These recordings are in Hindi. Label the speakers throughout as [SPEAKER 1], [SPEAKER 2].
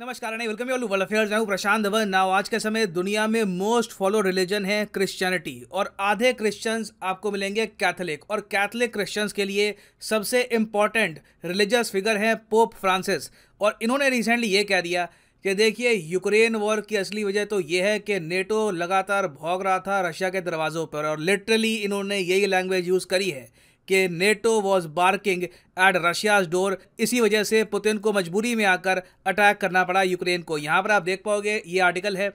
[SPEAKER 1] नमस्कार नहीं वेलकम ऑल वर्ल्ड अफेयर्स मैं प्रशांत धवन नाउ आज के समय दुनिया में मोस्ट फॉलो रिलीजन है क्रिश्चियनिटी और आधे क्रिश्चियंस आपको मिलेंगे कैथोलिक और कैथोलिक क्रिश्चियंस के लिए सबसे इम्पॉर्टेंट रिलीजियस फिगर हैं पोप फ्रांसिस और इन्होंने रिसेंटली ये कह दिया कि देखिए यूक्रेन वॉर की असली वजह तो ये है कि नेटो लगातार भोग रहा था रशिया के दरवाज़ों पर और लिटरली इन्होंने यही लैंग्वेज यूज़ करी है कि NATO was barking at Russia's door इसी वजह से पुतिन को मजबूरी में आकर अटैक करना पड़ा यूक्रेन को यहाँ पर आप देख पाओगे ये आर्टिकल है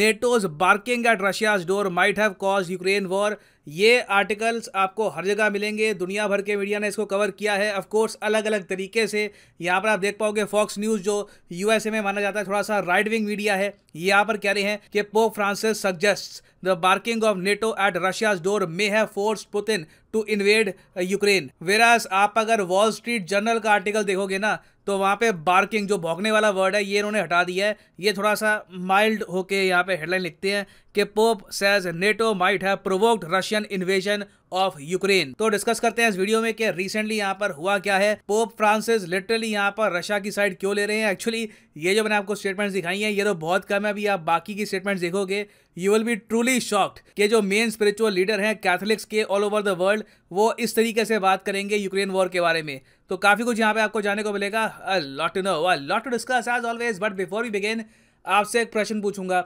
[SPEAKER 1] NATO's barking at Russia's door might have cause Ukraine war ये आर्टिकल्स आपको हर जगह मिलेंगे दुनिया भर के मीडिया ने इसको कवर किया है ऑफ कोर्स अलग अलग तरीके से यहाँ पर आप देख पाओगे फॉक्स न्यूज़ जो यूएसए में माना जाता है थोड़ा सा राइट विंग मीडिया है ये यहाँ पर कह रहे हैं कि Pope Francis suggest the barking of NATO at Russia's door may have force Putin to invade Ukraine whereas आप अगर वॉल स्ट्रीट जर्नल का आर्टिकल देखोगे ना तो वहाँ पे बार्किंग जो भोगने वाला वर्ड है ये इन्होंने हटा दिया है ये थोड़ा सा माइल्ड होके यहाँ पे हेडलाइन लिखते हैं कि Pope says NATO might have provoked Russian invasion of Ukraine तो डिस्कस करते हैं इस वीडियो में कि रिसेंटली यहाँ पर हुआ क्या है पोप फ्रांसिस लिटरली यहाँ पर रशिया की साइड क्यों ले रहे हैं एक्चुअली ये जो मैंने आपको स्टेटमेंट्स दिखाई हैं ये तो बहुत कम है अभी आप बाकी की स्टेटमेंट्स देखोगे you will be truly shocked के जो मेन स्पिरिचुअल लीडर हैं कैथलिक्स के ऑल ओवर द वर्ल्ड वो इस तरीके से बात करेंगे यूक्रेन वॉर के बारे में तो काफ़ी कुछ यहाँ पे आपको जाने को मिलेगा lot to know lot to discuss as always but before we begin आपसे एक प्रश्न पूछूंगा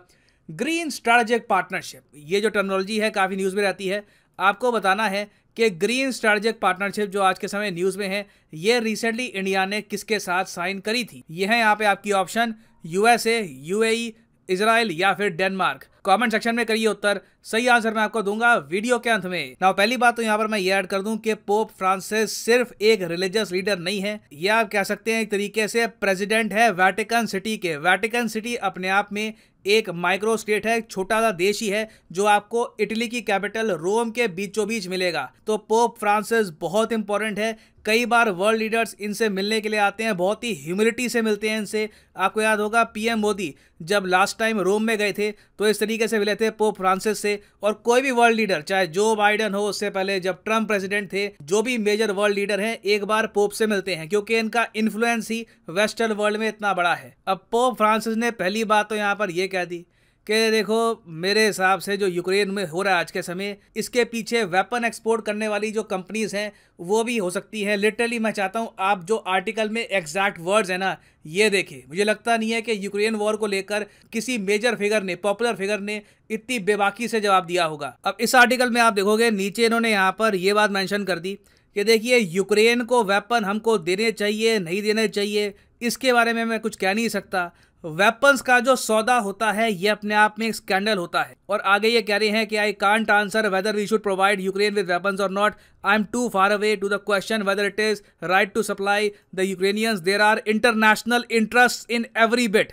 [SPEAKER 1] ग्रीन स्ट्रैटेजिक पार्टनरशिप ये जो टर्मोलॉजी है काफ़ी न्यूज़ में रहती है आपको बताना है कि ग्रीन स्ट्रैटेजिक पार्टनरशिप जो आज के समय न्यूज़ में है ये रिसेंटली इंडिया ने किसके साथ साइन करी थी ये है यहाँ पे आपकी ऑप्शन यूएसए यूएई इसराइल या फिर डेनमार्क कमेंट सेक्शन में करिए उत्तर सही आंसर मैं आपको दूंगा वीडियो के अंत में ना पहली बात तो यहाँ पर मैं ये ऐड कर दूं कि पोप फ्रांसिस सिर्फ एक रिलीजियस लीडर नहीं है यह आप कह सकते हैं एक तरीके से प्रेसिडेंट है वैटिकन सिटी के वैटिकन सिटी अपने आप में एक माइक्रो स्टेट है छोटा सा देश ही है जो आपको इटली की कैपिटल रोम के बीचों बीच मिलेगा तो पोप फ्रांसिस बहुत इंपॉर्टेंट है कई बार वर्ल्ड लीडर्स इनसे मिलने के लिए आते हैं बहुत ही ह्यूमिलिटी से मिलते हैं इनसे आपको याद होगा पीएम मोदी जब लास्ट टाइम रोम में गए थे तो इस तरीके से मिले थे पोप फ्रांसिस से और कोई भी वर्ल्ड लीडर चाहे जो बाइडन हो उससे पहले जब ट्रंप प्रेसिडेंट थे जो भी मेजर वर्ल्ड लीडर हैं एक बार पोप से मिलते हैं क्योंकि इनका इन्फ्लुएंस ही वेस्टर्न वर्ल्ड में इतना बड़ा है अब पोप फ्रांसिस ने पहली बात तो यहाँ पर यह कह दी कि देखो मेरे हिसाब से जो यूक्रेन में हो रहा है आज के समय इसके पीछे वेपन एक्सपोर्ट करने वाली जो कंपनीज हैं वो भी हो सकती हैं लिटरली मैं चाहता हूँ आप जो आर्टिकल में एग्जैक्ट वर्ड्स हैं ना ये देखें मुझे लगता नहीं है कि यूक्रेन वॉर को लेकर किसी मेजर फिगर ने पॉपुलर फिगर ने इतनी बेबाकी से जवाब दिया होगा अब इस आर्टिकल में आप देखोगे नीचे इन्होंने यहाँ पर ये बात मैंशन कर दी कि देखिए यूक्रेन को वेपन हमको देने चाहिए नहीं देने चाहिए इसके बारे में मैं कुछ कह नहीं सकता वेपन्स का जो सौदा होता है ये अपने आप में एक स्कैंडल होता है और आगे ये कह रहे हैं कि I can't answer whether we should provide Ukraine with weapons और not I am too far away to the question whether it is right to supply the Ukrainians there are international interest in every bit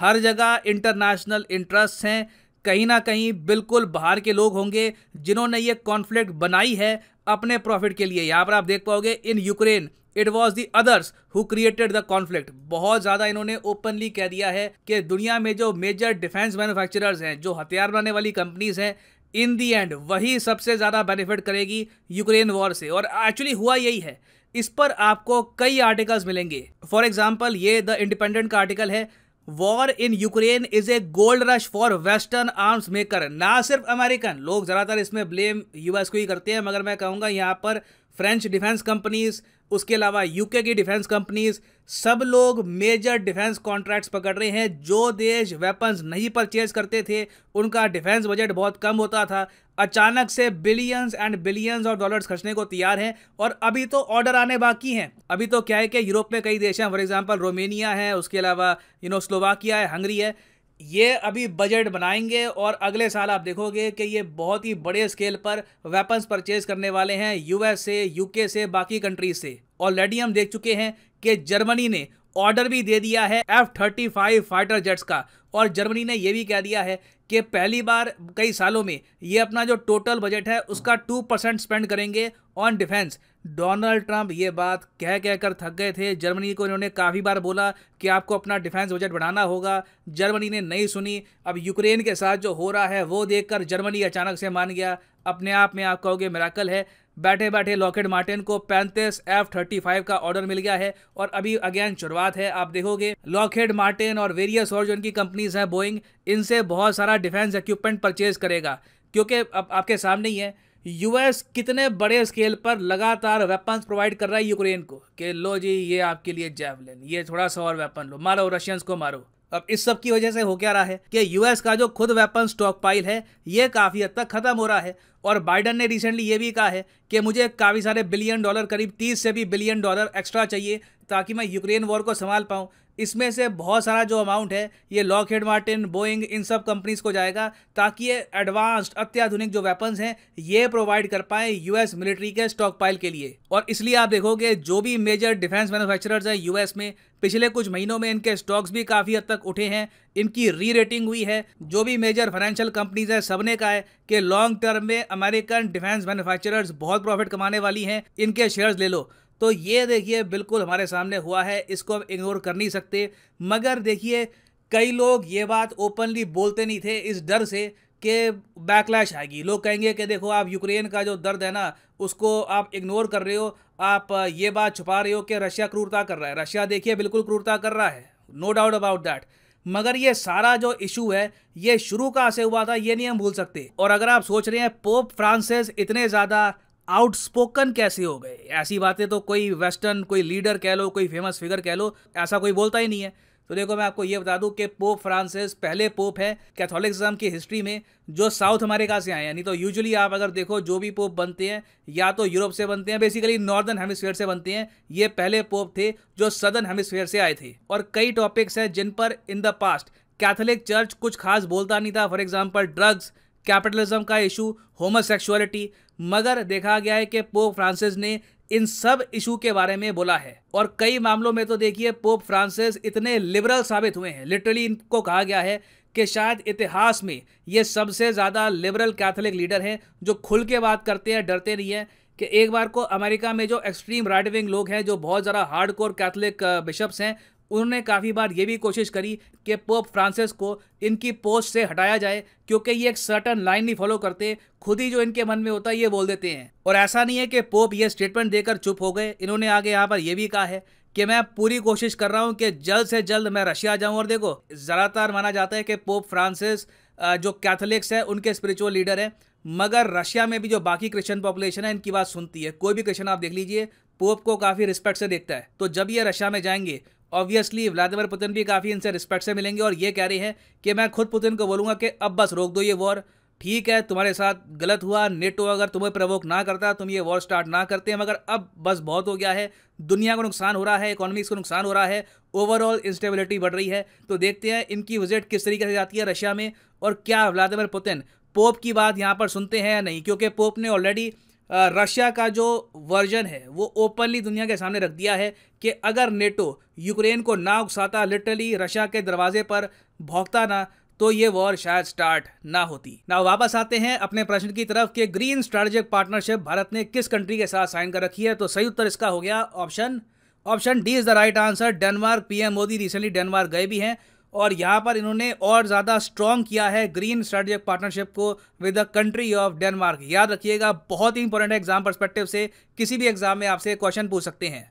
[SPEAKER 1] हर जगह इंटरनेशनल इंटरेस्ट हैं कहीं ना कहीं बिल्कुल बाहर के लोग होंगे जिन्होंने ये कॉन्फ्लिक्ट बनाई है अपने प्रॉफिट के लिए यहाँ पर आप देख पाओगे in Ukraine it was the others who created the conflict बहुत ज़्यादा इन्होंने ओपनली कह दिया है कि दुनिया में जो मेजर डिफेंस मैन्युफैक्चरर्स हैं जो हथियार बनाने वाली कंपनीज हैं इन दी एंड वही सबसे ज़्यादा बेनिफिट करेगी यूक्रेन वॉर से और एक्चुअली हुआ यही है इस पर आपको कई आर्टिकल्स मिलेंगे फॉर एग्जाम्पल ये द इंडिपेंडेंट का आर्टिकल है war in Ukraine is a gold rush for western arms maker ना सिर्फ अमेरिकन लोग ज़्यादातर इसमें ब्लेम यूएस को ही करते हैं मगर मैं कहूँगा यहाँ पर फ्रेंच डिफेंस कंपनीज उसके अलावा यूके की डिफेंस कंपनीज सब लोग मेजर डिफेंस कॉन्ट्रैक्ट्स पकड़ रहे हैं जो देश वेपन्स नहीं परचेज करते थे उनका डिफेंस बजट बहुत कम होता था अचानक से billions and billions of dollars खर्चने को तैयार हैं और अभी तो ऑर्डर आने बाकी हैं अभी तो क्या है कि यूरोप में कई देश हैं फॉर एग्जाम्पल रोमेनिया है उसके अलावा यू नो स्लोवाकिया है हंगरी है ये अभी बजट बनाएंगे और अगले साल आप देखोगे कि ये बहुत ही बड़े स्केल पर वेपन्स परचेज करने वाले हैं यूएस से यूके से बाकी कंट्रीज से ऑलरेडी हम देख चुके हैं कि जर्मनी ने ऑर्डर भी दे दिया है F thirty five fighter jets का और जर्मनी ने यह भी कह दिया है कि पहली बार कई सालों में ये अपना जो टोटल बजट है उसका टू परसेंट स्पेंड करेंगे ऑन डिफेंस डोनाल्ड ट्रंप ये बात कह कह कर थक गए थे जर्मनी को इन्होंने काफ़ी बार बोला कि आपको अपना डिफेंस बजट बढ़ाना होगा जर्मनी ने नहीं सुनी अब यूक्रेन के साथ जो हो रहा है वो देखकर जर्मनी अचानक से मान गया अपने आप में आप कहोगे मेराकल है बैठे बैठे लॉकेट मार्टिन को पैंतीस एफ थर्टी फाइव का ऑर्डर मिल गया है और अभी अगेन शुरुआत है आप देखोगे लॉकेट मार्टिन और वेरियस और जो इनकी कंपनीज हैं बोइंग इनसे बहुत सारा डिफेंस इक्विपमेंट परचेज करेगा क्योंकि अब आपके सामने ही है यूएस कितने बड़े स्केल पर लगातार वेपन्स प्रोवाइड कर रहा है यूक्रेन को कि लो जी ये आपके लिए जैवलिन ये थोड़ा सा और वेपन लो मारो रशियंस को मारो अब इस सब की वजह से हो क्या रहा है कि यूएस का जो खुद वेपन स्टॉक पाइल है ये काफ़ी हद तक ख़त्म हो रहा है और बाइडन ने रिसेंटली ये भी कहा है कि मुझे काफ़ी सारे बिलियन डॉलर करीब 30 से भी बिलियन डॉलर एक्स्ट्रा चाहिए ताकि मैं यूक्रेन वॉर को संभाल पाऊँ इसमें से बहुत सारा जो अमाउंट है ये लॉक हेड मार्टिन बोइंग इन सब कंपनीज को जाएगा ताकि ये एडवांस्ड अत्याधुनिक जो वेपन्स हैं ये प्रोवाइड कर पाए यूएस मिलिट्री के स्टॉक पाइल के लिए और इसलिए आप देखोगे जो भी मेजर डिफेंस मैन्युफैक्चरर्स हैं यूएस में पिछले कुछ महीनों में इनके स्टॉक्स भी काफ़ी हद तक उठे हैं इनकी री रेटिंग हुई है जो भी मेजर फाइनेंशियल कंपनीज हैं सबने कहा है कि लॉन्ग टर्म में अमेरिकन डिफेंस मैन्युफैक्चरर्स बहुत प्रॉफिट कमाने वाली हैं इनके शेयर्स ले लो तो ये देखिए बिल्कुल हमारे सामने हुआ है इसको हम इग्नोर कर नहीं सकते मगर देखिए कई लोग ये बात ओपनली बोलते नहीं थे इस डर से कि बैकलैश आएगी लोग कहेंगे कि देखो आप यूक्रेन का जो दर्द है ना उसको आप इग्नोर कर रहे हो आप ये बात छुपा रहे हो कि रशिया क्रूरता कर रहा है रशिया देखिए बिल्कुल क्रूरता कर रहा है नो डाउट अबाउट दैट मगर ये सारा जो इशू है ये शुरू कहाँ से हुआ था ये नहीं हम भूल सकते और अगर आप सोच रहे हैं पोप फ्रांसिस इतने ज़्यादा आउटस्पोकन कैसे हो गए ऐसी बातें तो कोई वेस्टर्न कोई लीडर कह लो कोई फेमस फिगर कह लो ऐसा कोई बोलता ही नहीं है तो देखो मैं आपको ये बता दूं कि पोप फ्रांसिस पहले पोप है कैथोलिकिज्म की हिस्ट्री में जो साउथ अमेरिका से आए यानी नहीं तो यूजुअली आप अगर देखो जो भी पोप बनते हैं या तो यूरोप से बनते हैं बेसिकली नॉर्दर्न हेमिसफेयर से बनते हैं ये पहले पोप थे जो सदर्न हेमिसफेयर से आए थे और कई टॉपिक्स हैं जिन पर in the past Catholic church कुछ खास बोलता नहीं था फॉर एग्जाम्पल ड्रग्स कैपिटलिज्म का इशू होमोसेक्सुअलिटी मगर देखा गया है कि पोप फ्रांसिस ने इन सब इशू के बारे में बोला है और कई मामलों में तो देखिए पोप फ्रांसिस इतने लिबरल साबित हुए हैं लिटरली इनको कहा गया है कि शायद इतिहास में ये सबसे ज़्यादा लिबरल कैथोलिक लीडर हैं जो खुल के बात करते हैं डरते नहीं हैं कि एक बार को अमेरिका में जो एक्सट्रीम राइट विंग लोग हैं जो बहुत ज़्यादा हार्ड कोर कैथलिक बिशप्स हैं उन्होंने काफ़ी बार ये भी कोशिश करी कि पोप फ्रांसिस को इनकी पोस्ट से हटाया जाए क्योंकि ये एक सर्टन लाइन नहीं फॉलो करते खुद ही जो इनके मन में होता है ये बोल देते हैं और ऐसा नहीं है कि पोप ये स्टेटमेंट देकर चुप हो गए इन्होंने आगे यहाँ पर यह भी कहा है कि मैं पूरी कोशिश कर रहा हूँ कि जल्द से जल्द मैं रशिया जाऊँ और देखो ज़्यादातर माना जाता है कि पोप फ्रांसिस जो कैथोलिक्स है उनके स्पिरिचुअल लीडर हैं मगर रशिया में भी जो बाकी क्रिश्चियन पॉपुलेशन है इनकी बात सुनती है कोई भी क्रिश्चियन आप देख लीजिए पोप को काफ़ी रिस्पेक्ट से देखता है तो जब ये रशिया में जाएंगे ऑब्वियसली व्लादिमिर पुतिन भी काफ़ी इनसे रिस्पेक्ट से मिलेंगे और ये कह रही है कि मैं खुद पुतिन को बोलूँगा कि अब बस रोक दो ये वॉर ठीक है तुम्हारे साथ गलत हुआ नेटो अगर तुम्हें प्रवोक ना करता तुम ये वॉर स्टार्ट ना करते मगर अब बस बहुत हो गया है दुनिया को नुकसान हो रहा है इकोनॉमिक्स को नुकसान हो रहा है ओवरऑल इंस्टेबिलिटी बढ़ रही है तो देखते हैं इनकी विजिट किस तरीके से जाती है रशिया में और क्या व्लादिमिर पुतिन पोप की बात यहाँ पर सुनते हैं या नहीं क्योंकि पोप ने ऑलरेडी रशिया का जो वर्जन है वो ओपनली दुनिया के सामने रख दिया है कि अगर नेटो यूक्रेन को ना उकसाता लिटरली रशिया के दरवाजे पर भोंकता ना तो ये वॉर शायद स्टार्ट ना होती ना वापस आते हैं अपने प्रश्न की तरफ कि ग्रीन स्ट्रेटेजिक पार्टनरशिप भारत ने किस कंट्री के साथ साइन कर रखी है तो सही उत्तर इसका हो गया option option D is the right answer Denmark PM Modi recently Denmark गए भी हैं और यहाँ पर इन्होंने और ज़्यादा स्ट्रॉन्ग किया है ग्रीन स्ट्रेटेजिक पार्टनरशिप को with the country of Denmark याद रखिएगा बहुत ही इंपॉर्टेंट है एग्जाम परस्पेक्टिव से किसी भी एग्जाम में आपसे क्वेश्चन पूछ सकते हैं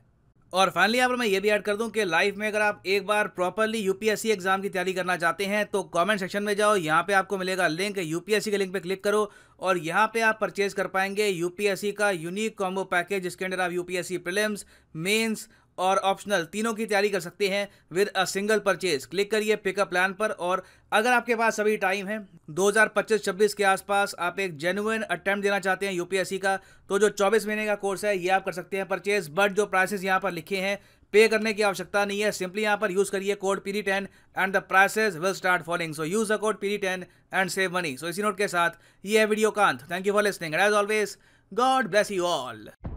[SPEAKER 1] और फाइनली यहाँ पर मैं ये भी ऐड कर दूं कि लाइफ में अगर आप एक बार प्रॉपरली यूपीएससी एग्जाम की तैयारी करना चाहते हैं तो कमेंट सेक्शन में जाओ यहाँ पे आपको मिलेगा लिंक यूपीएससी के लिंक पे क्लिक करो और यहाँ पे आप परचेज कर पाएंगे यूपीएससी का यूनिक कॉम्बो पैकेज जिसके अंदर आप यूपीएससी प्रिलिम्स मेन्स और ऑप्शनल तीनों की तैयारी कर सकते हैं with a single purchase click करिए पिकअप प्लान पर और अगर आपके पास अभी टाइम है 2025-26 के आसपास आप एक जेनुअन अटैम्प्ट देना चाहते हैं यूपीएससी का तो जो 24 महीने का कोर्स है ये आप कर सकते हैं परचेज बट जो प्राइसेस यहाँ पर लिखे हैं पे करने की आवश्यकता नहीं है सिंपली यहाँ पर यूज़ करिए code piri ten and the prices will start following so use the code piri ten and save money so इसी नोट के साथ ये है वीडियो कांत thank you for listening as always God bless you all